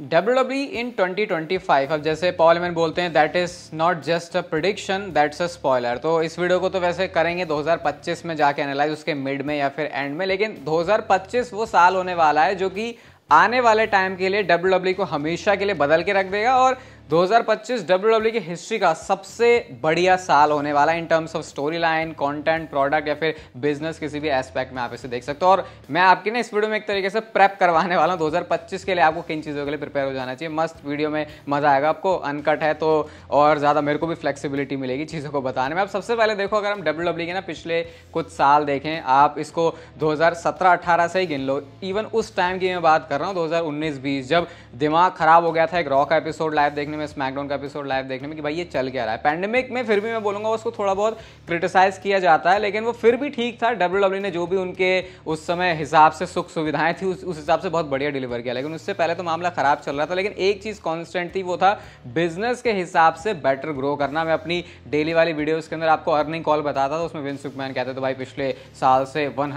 W W in twenty twenty five अब जैसे Paul Heyman बोलते हैं that is not just a prediction that's a spoiler तो इस वीडियो को तो वैसे करेंगे 2025 में जाके एनालाइज उसके मिड में या फिर एंड में लेकिन 2025 वो साल होने वाला है जो कि आने वाले टाइम के लिए डब्ल्यू e को हमेशा के लिए बदल के रख देगा और 2025 डब्ल्यू e की हिस्ट्री का सबसे बढ़िया साल होने वाला है in terms of storyline content product या फिर बिजनेस किसी भी एस्पेक्ट में आप इसे देख सकते हो और मैं आपकी ना इस वीडियो में एक तरीके से प्रेप करवाने वाला हूँ 2025 के लिए आपको किन चीज़ों के लिए प्रिपेयर हो जाना चाहिए मस्त वीडियो में मज़ा आएगा आपको अनकट है तो और ज़्यादा मेरे को भी फ्लेक्सीबिलिटी मिलेगी चीज़ों को बताने में आप सबसे पहले देखो अगर हम डब्ल्यू e के ना पिछले कुछ साल देखें आप इसको दो हज़ार से ही गिन लो इवन उस टाइम की मैं बात कर रहा हूँ दो हज़ार जब दिमाग खराब हो गया था एक रॉक एपिसोड लाइव देखने देखने में स्मैकडाउन का एपिसोड लाइव देखने में कि भाई ये चल क्या रहा है पैंडमिक में फिर भी मैं बोलूंगा उसको थोड़ा बहुत क्रिटिसाइज किया जाता है लेकिन वो फिर भी ठीक था डब्ल्यू e ने जो भी उनके उस समय हिसाब से सुख सुविधाएं थी उस उस हिसाब से बहुत बढ़िया डिलीवर किया लेकिन उससे पहले तो मामला खराब चल रहा था लेकिन एक चीज़ कॉन्स्टेंट थी वो था बिजनेस के हिसाब से बेटर ग्रो करना मैं अपनी डेली वाली वीडियोज़ के अंदर आपको अर्निंग कॉल बताता था उसमें विन सुकमैन कहते थे भाई पिछले साल से वन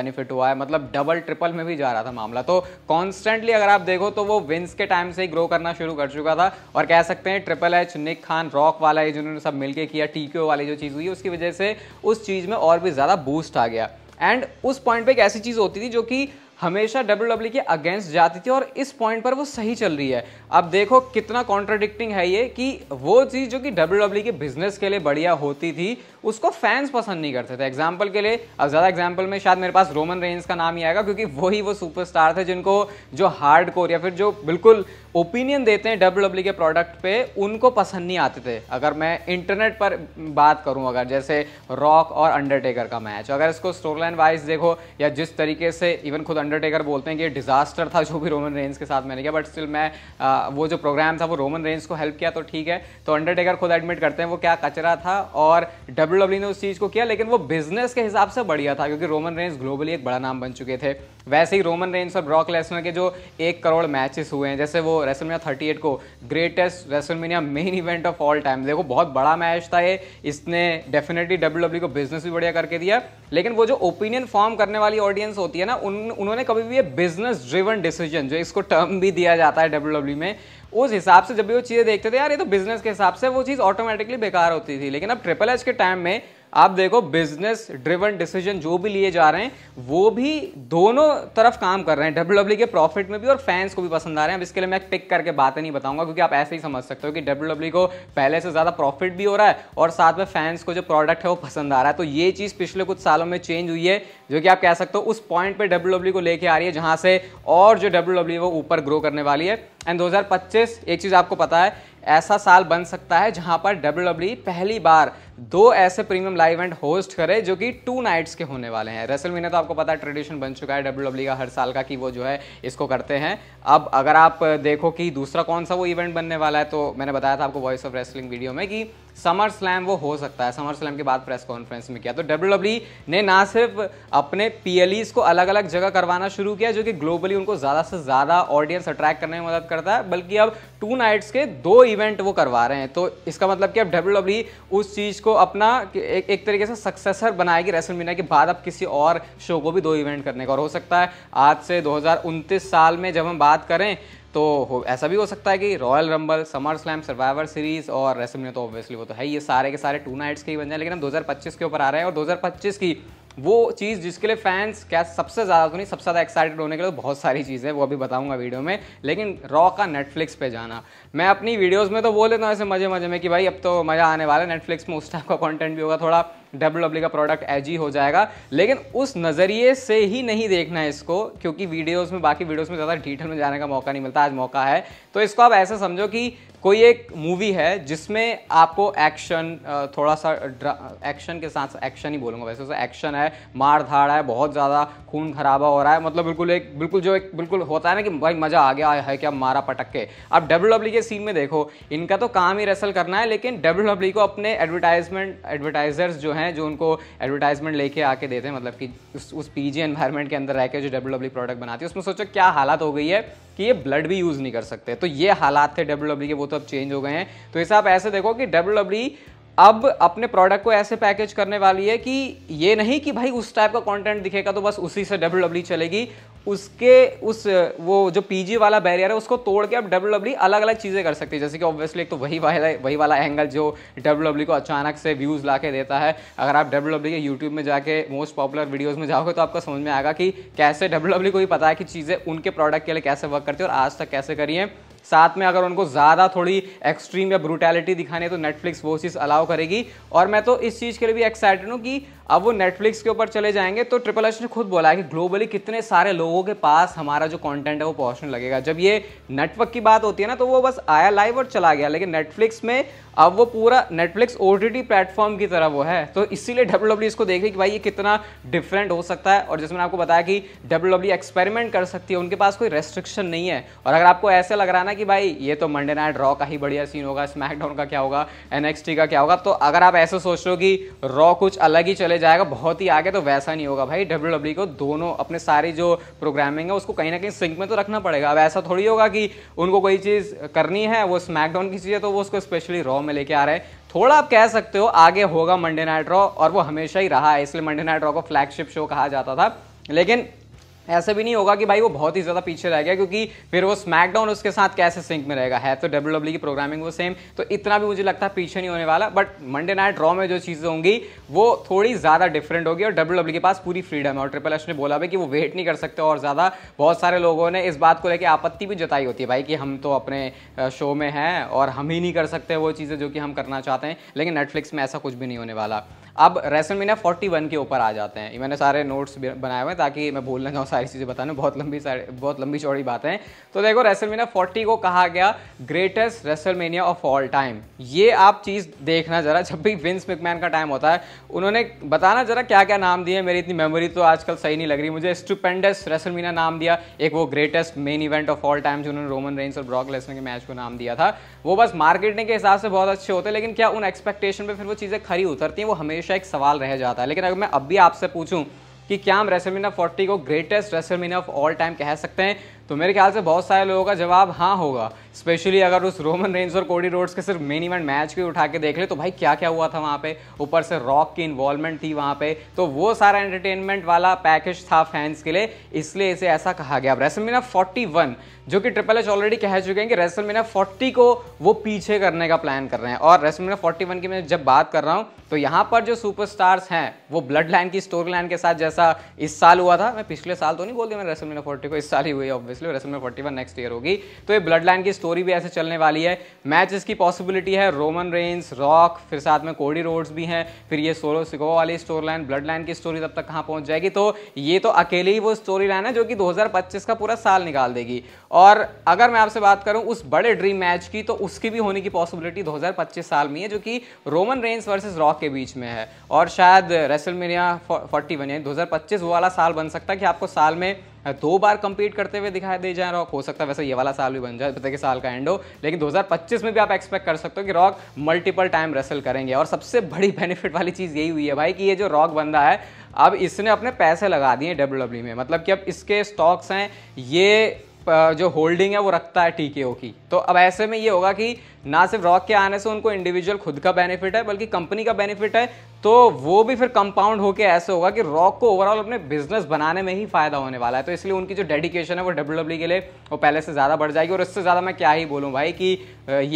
बेनिफिट हुआ है मतलब डबल ट्रिपल में भी जा रहा था मामला तो कॉन्स्टेंटली अगर आप देखो तो वो विंस के टाइम से ही ग्रो करना शुरू कर चुके चुका था और कह सकते हैं triple H Nick Khan Rock वाला ये जिन्होंने सब मिलके किया टीक्यो वाली जो चीज़ हुई उसकी वजह से उस चीज़ में और भी ज़्यादा बूस्ट आ गया एंड उस पॉइंट पे एक ऐसी चीज़ होती थी जो कि हमेशा डब्ल्यू डब्ल्यू के अगेंस्ट जाती थी और इस पॉइंट पर वो सही चल रही है अब देखो कितना कॉन्ट्राडिक्टिंग है ये कि वो चीज़ जो कि डब्ल्यू डब्ल्यू के बिजनेस के लिए बढ़िया होती थी उसको फैंस पसंद नहीं करते थे एग्जाम्पल के लिए अब ज़्यादा एग्जाम्पल में शायद मेरे पास रोमन रेंज का नाम ही आएगा क्योंकि वही वो सुपरस्टार थे जिनको जो हार्ड कोर या फिर जो बिल्कुल ओपिनियन देते हैं डब्ल्यू डब्ल्यू के प्रोडक्ट पे उनको पसंद नहीं आते थे अगर मैं इंटरनेट पर बात करूं अगर जैसे रॉक और अंडरटेकर का मैच अगर इसको स्टोरी लाइन वाइज देखो या जिस तरीके से इवन खुद अंडरटेकर बोलते हैं कि डिज़ास्टर था जो भी रोमन रेंज के साथ मैंने किया बट स्टिल मैं आ, वो जो प्रोग्राम था वो रोमन रेंज को हेल्प किया तो ठीक है तो अंडरटेकर खुद एडमिट करते हैं वो क्या कचरा था और डब्ल्यू e ने उस चीज़ को किया लेकिन वो बिजनेस के हिसाब से बढ़िया था क्योंकि रोमन रेंज ग्लोबली एक बड़ा नाम बन चुके थे वैसे ही रोमन रेंस और ब्रॉक लेसनर के जो एक करोड़ मैचेस हुए हैं जैसे वो रेसलमिया 38 को greatest WrestleMania main event of all time देखो बहुत बड़ा मैच था ये इसने डेफिनेटली डब्ल्यू e को बिजनेस भी बढ़िया करके दिया लेकिन वो जो ओपिनियन फॉर्म करने वाली ऑडियंस होती है ना उन उन्होंने कभी भी ये बिजनेस ड्रिवन डिसीजन जो इसको टर्म भी दिया जाता है डब्ल्यू e में उस हिसाब से जब भी वो चीज़ें देखते थे यार ये तो बिजनेस के हिसाब से वो चीज़ ऑटोमेटिकली बेकार होती थी लेकिन अब ट्रिपल एच के टाइम में आप देखो बिजनेस ड्रिवन डिसीजन जो भी लिए जा रहे हैं वो भी दोनों तरफ काम कर रहे हैं डब्ल्यू डब्ल्यू e के प्रॉफिट में भी और फैंस को भी पसंद आ रहे हैं अब इसके लिए मैं पिक करके बातें नहीं बताऊंगा क्योंकि आप ऐसे ही समझ सकते हो कि डब्ल्यू डब्ल्यू e को पहले से ज़्यादा प्रॉफिट भी हो रहा है और साथ में फैंस को जो प्रोडक्ट है वो पसंद आ रहा है तो ये चीज़ पिछले कुछ सालों में चेंज हुई है जो कि आप कह सकते हो उस पॉइंट पर डब्ल्यू डब्ल्यू को लेकर आ रही है जहाँ से और जो डब्ल्यू डब्ल्यू e वो ऊपर ग्रो करने वाली है एंड दो एक चीज़ आपको पता है ऐसा साल बन सकता है जहाँ पर डब्ल्यू पहली बार दो ऐसे प्रीमियम लाइव इवेंट होस्ट करे जो कि टू नाइट्स के होने वाले हैं रेसल महीने तो आपको पता है ट्रेडिशन बन चुका है डब्ल्यू डब्ल्यू e का हर साल का कि वो जो है इसको करते हैं अब अगर आप देखो कि दूसरा कौन सा वो इवेंट बनने वाला है तो मैंने बताया था आपको वॉइस ऑफ रेसलिंग वीडियो में कि समर स्लैम वो हो सकता है समर स्लैम के बाद प्रेस कॉन्फ्रेंस में किया तो डब्ल्यू e ने ना सिर्फ अपने पी को अलग अलग जगह करवाना शुरू किया जो कि ग्लोबली उनको ज़्यादा से ज़्यादा ऑडियंस अट्रैक्ट करने में मदद करता है बल्कि अब टू नाइट्स के दो इवेंट वो करवा रहे हैं तो इसका मतलब कि अब डब्ल्यू e उस चीज़ को उसको अपना एक, एक तरीके से सक्सेसर बनाएगी मीना के बाद अब किसी और शो को भी दो इवेंट करने का और हो सकता है आज से दो साल में जब हम बात करें तो ऐसा भी हो सकता है कि Royal Rumble SummerSlam Survivor Series और मीना तो ऑब्वियसली वो तो है ये सारे के सारे टू नाइट्स के ही बन जाए लेकिन हम दो के ऊपर आ रहे हैं और दो की वो चीज़ जिसके लिए फैंस क्या सबसे ज़्यादा तो नहीं सबसे ज़्यादा एक्साइटेड होने के लिए तो बहुत सारी चीज़ें वो अभी बताऊंगा वीडियो में लेकिन रॉ का नेटफ्लिक्स पे जाना मैं अपनी वीडियोस में तो बोल लेता हूँ ऐसे मज़े मज़े में कि भाई अब तो मज़ा आने वाला है नेटफ्लिक्स में उस टाइप का कॉन्टेंट भी होगा थोड़ा डब्ल्यू का प्रोडक्ट एज ही हो जाएगा लेकिन उस नज़रिए से ही नहीं देखना है इसको क्योंकि वीडियोस में बाकी वीडियोस में ज़्यादा डिटेल में जाने का मौका नहीं मिलता आज मौका है तो इसको आप ऐसे समझो कि कोई एक मूवी है जिसमें आपको एक्शन थोड़ा सा एक्शन के साथ एक्शन ही बोलूँगा वैसे एक्शन तो है मार धाड़ है बहुत ज़्यादा खून खराबा हो रहा है मतलब बिल्कुल एक बिल्कुल जो एक बिल्कुल होता है ना कि भाई मज़ा आ गया है क्या मारा पटक के अब डब्ल्यू डब्ल्यू के सीन में देखो इनका तो काम ही रेसल करना है लेकिन डब्ल्यू डब्ल्यू को अपने एडवर्टाइजमेंट एडवर्टाइजर्स जो है हैं जो उनको एडवर्टाइजमेंट लेके आके देते हैं मतलब कि उस उस पीजी एनवायरनमेंट के अंदर रह के जो डब्ल्यू डब्ल्यू प्रोडक्ट बनाती है उसमें सोचो क्या हालात हो गई है कि ये ब्लड भी यूज़ नहीं कर सकते तो ये हालात थे डब्ल्यू डब्ल्यू e के वो तो अब चेंज हो गए हैं तो ऐसे आप ऐसे देखो कि डब्ल्यू डब्ल्यू e अब अपने प्रोडक्ट को ऐसे पैकेज करने वाली है कि ये नहीं कि भाई उस टाइप का कंटेंट दिखेगा तो बस उसी से डब्ल्यू डब्ल्यू e चलेगी उसके उस वो जो पीजी वाला बैरियर है उसको तोड़ के आप डब्ल्यू डब्ल्यू e अलग अलग चीज़ें कर सकते हैं जैसे कि ऑब्वियसली एक तो वही वाला वही वाला एंगल जो डब्ल्यू डब्ल्यू e को अचानक से व्यूज़ ला के देता है अगर आप डब्ल्यू डब्ल्यू e के यूट्यूब में जाके मोस्ट पॉपुलर वीडियोज़ में जाओगे तो आपको समझ में आएगा कि कैसे डब्ल्यू डब्ल्यू को ही पता है कि चीज़ें उनके प्रोडक्ट के लिए कैसे वर्क करती है और आज तक कैसे करिए साथ में अगर उनको ज़्यादा थोड़ी एक्सट्रीम या ब्रूटैलिटी दिखाने तो नेटफ्लिक्स वो चीज़ अलाउ करेगी और मैं तो इस चीज़ के लिए भी एक्साइटेड हूँ कि अब वो नेटफ्लिक्स के ऊपर चले जाएंगे तो ट्रिपल एच ने खुद बोला है कि ग्लोबली कितने सारे लोगों के पास हमारा जो कंटेंट है वो पहुंचने लगेगा जब ये नेटवर्क की बात होती है ना तो वो बस आया लाइव और चला गया लेकिन नेटफ्लिक्स में अब वो पूरा नेटफ्लिक्स ओ टी प्लेटफॉर्म की तरह वो है तो इसीलिए डब्ल्यू e इसको देख रही कि भाई ये कितना डिफरेंट हो सकता है और जिसमें आपको बताया कि डब्ल्यू एक्सपेरिमेंट e कर सकती है उनके पास कोई रेस्ट्रिक्शन नहीं है और अगर आपको ऐसे लग रहा है ना कि भाई ये तो मंडे नाइट रॉ का ही बढ़िया सीन होगा स्मैकडाउन का क्या होगा एनएक्सटी का क्या होगा तो अगर आप ऐसे सोच रहे हो कि रॉ कुछ अलग ही चले जाएगा बहुत ही आगे तो वैसा नहीं होगा भाई डब्ल्यू e को दोनों अपने सारी जो प्रोग्रामिंग है उसको कहीं ना कहीं सिंक में तो रखना पड़ेगा अब ऐसा थोड़ी होगा कि उनको कोई चीज़ करनी है वो स्मैकडाउन की चीज़ है तो वो उसको स्पेशली रॉ में लेके आ रहे हैं थोड़ा आप कह सकते हो आगे होगा मंडे नाइट रॉ और वो हमेशा ही रहा है इसलिए मंडे नाइट रॉ को फ्लैगशिप शो कहा जाता था लेकिन ऐसा भी नहीं होगा कि भाई वो बहुत ही ज़्यादा पीछे रह गया क्योंकि फिर वो स्मैकडाउन उसके साथ कैसे सिंक में रहेगा है तो डब्ल्यू डब्ल्यू e की प्रोग्रामिंग वो सेम तो इतना भी मुझे लगता है पीछे नहीं होने वाला बट मंडे नाइट ड्रॉ में जो चीज़ें होंगी वो थोड़ी ज़्यादा डिफरेंट होगी और डब्ल्यू डब्ल्यू e के पास पूरी फ्रीडम है और ट्रिपल एच ने बोला भी कि वो वेट नहीं कर सकते और ज़्यादा बहुत सारे लोगों ने इस बात को लेकर आपत्ति भी जताई होती है भाई कि हम तो अपने शो में हैं और हम ही नहीं कर सकते वो चीज़ें जो कि हम करना चाहते हैं लेकिन नेटफ्लिक्स में ऐसा कुछ भी नहीं होने वाला अब रेसलमीना वन के ऊपर आ जाते हैं मैंने सारे नोट्स बनाए हुए हैं ताकि मैं भूल ना जाऊँ सारी चीज़ें बताने बहुत लंबी सारी बहुत लंबी चौड़ी बातें हैं तो देखो रेसलमीना फोर्टी को कहा गया greatest WrestleMania of all time ये आप चीज़ देखना ज़रा जब भी विंस मिकमैन का टाइम होता है उन्होंने बताना ज़रा क्या क्या नाम दिए मेरी इतनी मेमोरी तो आजकल सही नहीं लग रही मुझे स्टूपेंडस रेसलमीना नाम दिया एक वो greatest main event of all time जो उन्होंने रोमन रेंस और ब्रॉक लेसन के मैच को नाम दिया था वो बस मार्केटिंग के हिसाब से बहुत अच्छे होते हैं लेकिन क्या उन एक्सपेक्टेशन पर फिर वो चीज़ें खरी उतरती हैं वो हमेशा हमेशा एक सवाल रह जाता है लेकिन अगर मैं अब भी आपसे पूछूं कि क्या हम रेसलमीना 40 को greatest WrestleMania of all time कह सकते हैं तो मेरे ख्याल से बहुत सारे लोगों का जवाब हाँ होगा स्पेशली अगर उस रोमन रेंज और कोडी रोड्स के सिर्फ मेन इवेंट मैच को उठा के देख ले तो भाई क्या क्या हुआ था वहाँ पे ऊपर से रॉक की इन्वॉल्वमेंट थी वहाँ पे तो वो सारा एंटरटेनमेंट वाला पैकेज था फैंस के लिए इसलिए इसे ऐसा कहा गया अब रेसलमीना फोर्टी जो कि ट्रिपल एच ऑलरेडी कह चुके हैं कि रेसलमीना फोर्टी को वो पीछे करने का प्लान कर रहे हैं और रेसलमीना फोर्टी की मैं जब बात कर रहा हूँ तो यहाँ पर जो सुपर हैं वो ब्लड लाइन की स्टोरी लाइन के साथ जैसा इस साल हुआ था मैं पिछले साल तो नहीं बोल दिया मैंने रेसलमीना फोर्टी को इस साल ही हुई ऑब्वियस इसलिए रेसल में फोर्टी नेक्स्ट ईयर होगी तो ये ब्लड लाइन की स्टोरी भी ऐसे चलने वाली है मैच इसकी पॉसिबिलिटी है रोमन रेंस रॉक फिर साथ में कोडी रोड्स भी हैं फिर ये सोलो सिको वाली स्टोरी लाइन ब्लड लाइन की स्टोरी तब तक कहाँ पहुँच जाएगी तो ये तो अकेले ही वो स्टोरी लाइन है जो कि दो का पूरा साल निकाल देगी और अगर मैं आपसे बात करूँ उस बड़े ड्रीम मैच की तो उसकी भी होने की पॉसिबिलिटी दो साल में है जो कि रोमन रेंस वर्सेज रॉक के बीच में है और शायद रेसलमेनिया फोर्टी वन यानी दो वाला साल बन सकता है कि आपको साल में दो बार कंपीट करते हुए दिखाई दे जाए रॉक हो सकता है वैसे ये वाला साल भी बन जाए पता साल का एंड हो लेकिन 2025 में भी आप एक्सपेक्ट कर सकते हो कि रॉक मल्टीपल टाइम रेसल करेंगे और सबसे बड़ी बेनिफिट वाली चीज़ यही हुई है भाई कि ये जो रॉक बंदा है अब इसने अपने पैसे लगा दिए डब्ल्यू e में मतलब कि अब इसके स्टॉक्स हैं ये जो होल्डिंग है वो रखता है टीके की तो अब ऐसे में ये होगा कि ना सिर्फ रॉक के आने से उनको इंडिविजुअल खुद का बेनिफिट है बल्कि कंपनी का बेनिफिट है तो वो भी फिर कंपाउंड होकर ऐसे होगा कि रॉक को ओवरऑल अपने बिजनेस बनाने में ही फायदा होने वाला है तो इसलिए उनकी जो डेडिकेशन है वो डब्ल्यू e के लिए वो पहले से ज़्यादा बढ़ जाएगी और इससे ज़्यादा मैं क्या ही बोलूँ भाई कि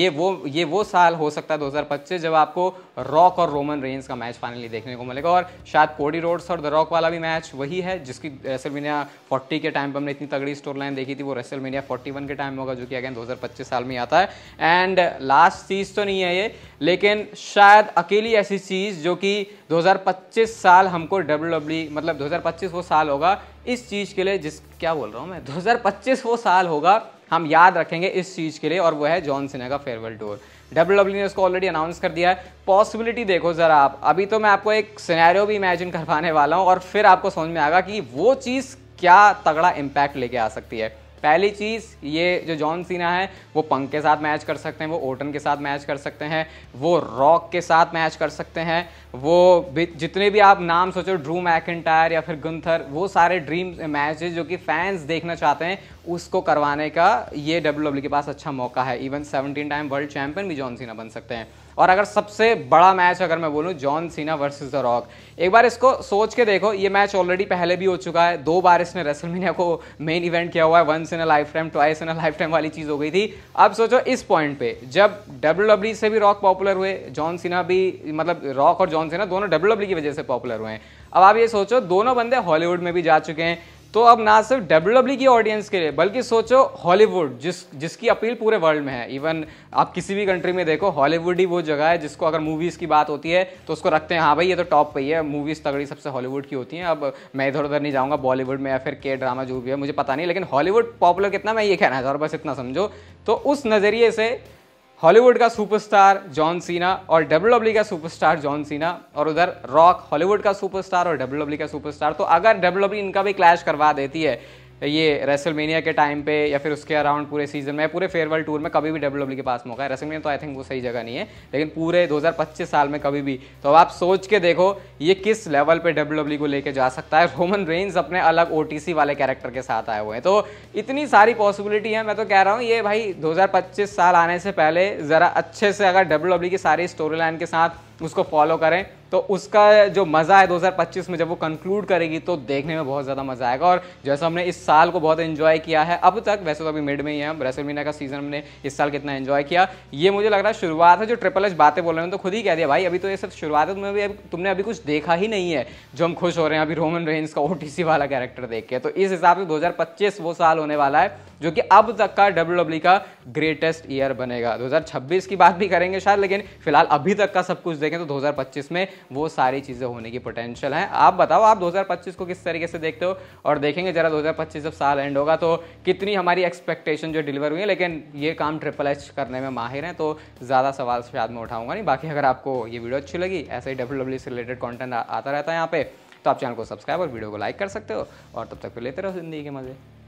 ये वो ये वो साल हो सकता है 2025 जब आपको रॉक और रोमन रेंज का मैच फाइनली देखने को मिलेगा और शायद कोडी रोड्स और द रॉक वाला भी मैच वही है जिसकी रेसलमीनिया 40 के टाइम पर हमने इतनी तगड़ी स्टोर लाइन देखी थी वो रेसलमीनिया 41 के टाइम होगा जो कि अगेन दो साल में आता है एंड लास्ट चीज़ तो नहीं है ये लेकिन शायद अकेली ऐसी चीज़ जो कि 2025 साल हमको डब्ल्यू e, मतलब 2025 वो साल होगा इस चीज़ के लिए जिस क्या बोल रहा हूँ मैं 2025 वो साल होगा हम याद रखेंगे इस चीज़ के लिए और वो है जॉन सिन्हा का फेयरवेल टूर डब्ल्यू ने उसको ऑलरेडी अनाउंस कर दिया है पॉसिबिलिटी देखो ज़रा आप अभी तो मैं आपको एक सिनेरियो भी इमेजिन करवाने वाला हूँ और फिर आपको समझ में आएगा कि वो चीज़ क्या तगड़ा इम्पैक्ट लेके आ सकती है पहली चीज़ ये जो जॉन सीना है वो पंक के साथ मैच कर सकते हैं वो ओटन के साथ मैच कर सकते हैं वो रॉक के साथ मैच कर सकते हैं वो जितने भी आप नाम सोचो ड्रू मैकेंटायर या फिर गुंथर वो सारे ड्रीम मैचेस जो कि फैंस देखना चाहते हैं उसको करवाने का ये डब्ल्यू e के पास अच्छा मौका है इवन 17 टाइम वर्ल्ड चैंपियन भी जॉन सीना बन सकते हैं और अगर सबसे बड़ा मैच अगर मैं बोलूँ John Cena versus the rock एक बार इसको सोच के देखो ये मैच ऑलरेडी पहले भी हो चुका है दो बार इसने रेसलमीनिया को मेन इवेंट किया हुआ है once in a lifetime twice in a lifetime वाली चीज़ हो गई थी अब सोचो इस पॉइंट पे जब डब्ल्यू e से भी रॉक पॉपुलर हुए जॉन सीना भी मतलब रॉक और जॉन सीना दोनों डब्ल्यू e की वजह से पॉपुलर हुए हैं अब आप ये सोचो दोनों बंदे हॉलीवुड में भी जा चुके हैं तो अब ना सिर्फ डब्ल्यू की ऑडियंस के लिए बल्कि सोचो हॉलीवुड जिस जिसकी अपील पूरे वर्ल्ड में है इवन आप किसी भी कंट्री में देखो हॉलीवुड ही वो जगह है जिसको अगर मूवीज़ की बात होती है तो उसको रखते हैं हाँ भाई ये तो टॉप पे ही है मूवीज़ तगड़ी सबसे हॉलीवुड की होती हैं अब मैं इधर उधर नहीं जाऊँगा बॉलीवुड में या फिर के ड्रामा जो भी है मुझे पता नहीं लेकिन हॉलीवुड पॉपुलर कितना मैं ये कहना चाह हूँ बस इतना समझो तो उस नज़रिए से हॉलीवुड का सुपरस्टार जॉन सीना और डब्ल्यू का सुपरस्टार जॉन सीना और उधर रॉक हॉलीवुड का सुपरस्टार और डब्ल्यू का सुपरस्टार तो अगर डब्ल्यू इनका भी क्लैश करवा देती है ये रेसलमेनिया के टाइम पे या फिर उसके अराउंड पूरे सीजन में पूरे फेयरवेल टूर में कभी भी डब्ल्यू e के पास मौका है रेसलमेनिया तो आई थिंक वो सही जगह नहीं है लेकिन पूरे 2025 साल में कभी भी तो अब आप सोच के देखो ये किस लेवल पे डब्ल्यू e को लेके जा सकता है रोमन रेंज अपने अलग ओ वाले कैरेक्टर के साथ आए हुए हैं तो इतनी सारी पॉसिबिलिटी है मैं तो कह रहा हूँ ये भाई दो साल आने से पहले ज़रा अच्छे से अगर डब्ल्यू e की सारी स्टोरी लाइन के साथ उसको फॉलो करें तो उसका जो मज़ा है 2025 में जब वो कंक्लूड करेगी तो देखने में बहुत ज़्यादा मज़ा आएगा और जैसा हमने इस साल को बहुत इन्जॉय किया है अब तक वैसे तो अभी मिड में ही है मीना का सीज़न हमने इस साल कितना इन्जॉय किया ये मुझे लग रहा है शुरुआत है जो ट्रिपल एच बातें बोल रहे हैं तो खुद ही कह दिया भाई अभी तो ये सब शुरुआत है भी तुमने अभी कुछ देखा ही नहीं है जो हम खुश हो रहे हैं अभी रोमन रेंज का ओ वाला कैरेक्टर देख के तो इस हिसाब से दो वो साल होने वाला है जो कि अब तक का डब्ल्यू e का ग्रेटेस्ट ईयर बनेगा दो की बात भी करेंगे शायद लेकिन फिलहाल अभी तक का सब कुछ देखें तो 2025 में वो सारी चीज़ें होने की पोटेंशियल है आप बताओ आप 2025 को किस तरीके से देखते हो और देखेंगे जरा 2025 जब साल एंड होगा तो कितनी हमारी एक्सपेक्टेशन जो डिलीवर हुई है लेकिन ये काम ट्रिपल एच करने में माहिर हैं तो ज़्यादा सवाल शायद मैं उठाऊंगा नहीं बाकी अगर आपको ये वीडियो अच्छी लगी ऐसे ही डब्ल्यू e से रिलेटेड कॉन्टेंट आता रहता है यहाँ पे तो आप चैनल को सब्सक्राइब और वीडियो को लाइक कर सकते हो और तब तक फिर लेते रहो जिंदगी के मज़े